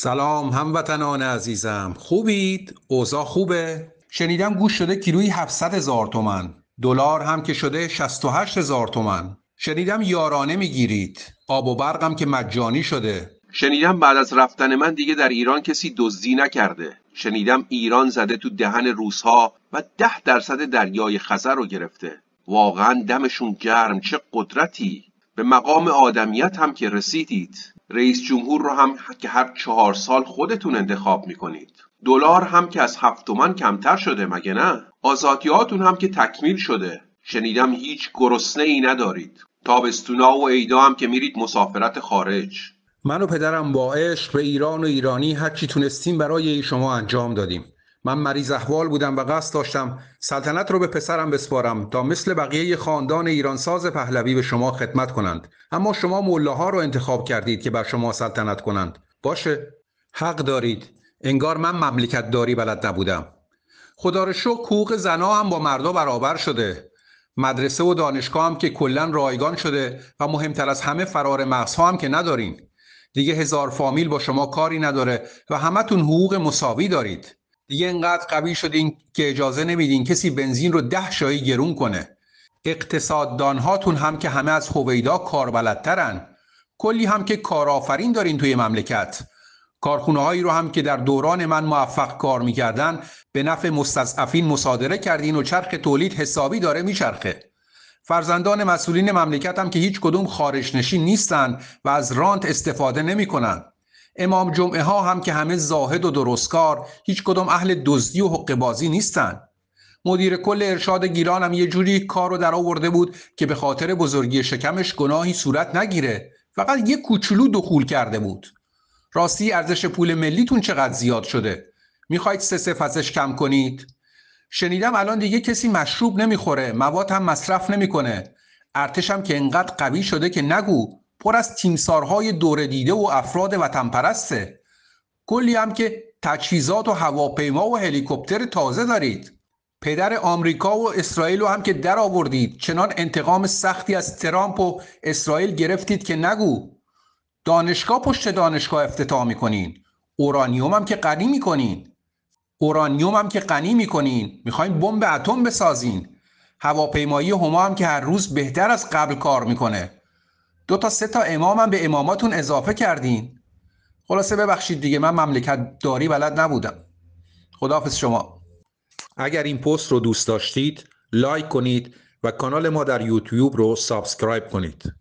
سلام هموطنان عزیزم خوبید؟ اوضاع خوبه؟ شنیدم گوش شده کیلوی 700 هزار تومن دلار هم که شده 68 هزار تومن شنیدم یارانه میگیرید آب و برقم که مجانی شده شنیدم بعد از رفتن من دیگه در ایران کسی دزدی نکرده شنیدم ایران زده تو دهن روسها و ده درصد دریای خزر رو گرفته واقعا دمشون گرم چه قدرتی به مقام آدمیت هم که رسیدید رئیس جمهور رو هم که هر چهار سال خودتون انتخاب میکنید دلار هم که از هفت تومن کمتر شده مگه نه آزادیاتون هم که تکمیل شده شنیدم هیچ گرسنه ای ندارید تابستونا و ایدا هم که میرید مسافرت خارج من و پدرم با عشق به ایران و ایرانی هرچی تونستیم برای شما انجام دادیم من مریض احوال بودم و قصد داشتم سلطنت رو به پسرم بسپارم تا مثل بقیه خاندان ایرانساز پهلوی به شما خدمت کنند اما شما ملاها رو انتخاب کردید که بر شما سلطنت کنند باشه حق دارید انگار من مملکت داری بلد نبودم خدا رو شکر حقوق زنا هم با مردا برابر شده مدرسه و دانشگاه هم که کلا رایگان شده و مهمتر از همه فرار مغزها هم که ندارین دیگه هزار فامیل با شما کاری نداره و همتون حقوق مساوی دارید دیگه انقدر قوی شدین که اجازه نمیدین کسی بنزین رو ده شایی گرون کنه اقتصاددان هاتون هم که همه از هویدا کاربلدترن کلی هم که کارآفرین دارین توی مملکت کارخونه هایی رو هم که در دوران من موفق کار میکردن به نفع مستضعفین مصادره کردین و چرخ تولید حسابی داره میچرخه فرزندان مسئولین مملکت هم که هیچ کدوم خارج نشین نیستن و از رانت استفاده نمیکنن امام جمعه ها هم که همه زاهد و درستکار هیچ کدوم اهل دزدی و حق بازی نیستن مدیر کل ارشاد گیلان هم یه جوری کار رو در آورده بود که به خاطر بزرگی شکمش گناهی صورت نگیره فقط یه کوچولو دخول کرده بود راستی ارزش پول ملیتون چقدر زیاد شده میخواید سه سفزش کم کنید شنیدم الان دیگه کسی مشروب نمیخوره مواد هم مصرف نمیکنه ارتش هم که انقدر قوی شده که نگو پر از تیمسارهای دوره دیده و افراد وطن پرسته کلی هم که تجهیزات و هواپیما و هلیکوپتر تازه دارید پدر آمریکا و اسرائیل رو هم که در آوردید چنان انتقام سختی از ترامپ و اسرائیل گرفتید که نگو دانشگاه پشت دانشگاه افتتاح میکنین اورانیوم هم که غنی میکنین اورانیوم هم که غنی میکنین میخواین بمب اتم بسازین هواپیمایی هما هم که هر روز بهتر از قبل کار میکنه دو تا سه تا امامم به اماماتون اضافه کردین خلاصه ببخشید دیگه من مملکت داری بلد نبودم خداحافظ شما اگر این پست رو دوست داشتید لایک کنید و کانال ما در یوتیوب رو سابسکرایب کنید